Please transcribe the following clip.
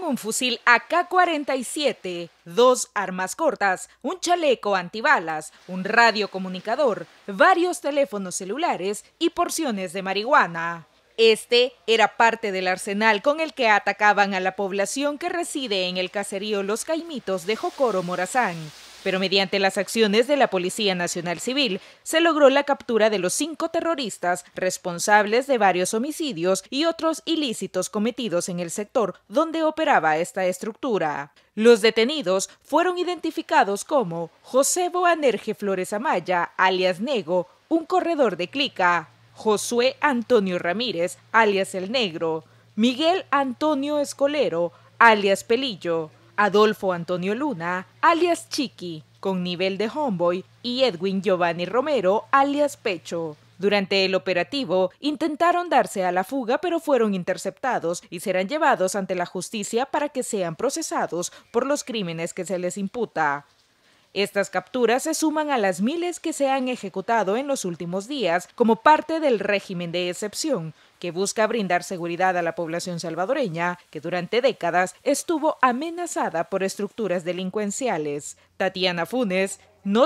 un fusil AK-47, dos armas cortas, un chaleco antibalas, un radio comunicador, varios teléfonos celulares y porciones de marihuana. Este era parte del arsenal con el que atacaban a la población que reside en el caserío Los Caimitos de Jocoro Morazán, pero mediante las acciones de la Policía Nacional Civil se logró la captura de los cinco terroristas responsables de varios homicidios y otros ilícitos cometidos en el sector donde operaba esta estructura. Los detenidos fueron identificados como José Boanerge Flores Amaya, alias Nego, un corredor de clica, Josué Antonio Ramírez, alias El Negro, Miguel Antonio Escolero, alias Pelillo, Adolfo Antonio Luna, alias Chiqui, con nivel de Homeboy, y Edwin Giovanni Romero, alias Pecho. Durante el operativo, intentaron darse a la fuga pero fueron interceptados y serán llevados ante la justicia para que sean procesados por los crímenes que se les imputa. Estas capturas se suman a las miles que se han ejecutado en los últimos días como parte del régimen de excepción, que busca brindar seguridad a la población salvadoreña, que durante décadas estuvo amenazada por estructuras delincuenciales. Tatiana Funes, no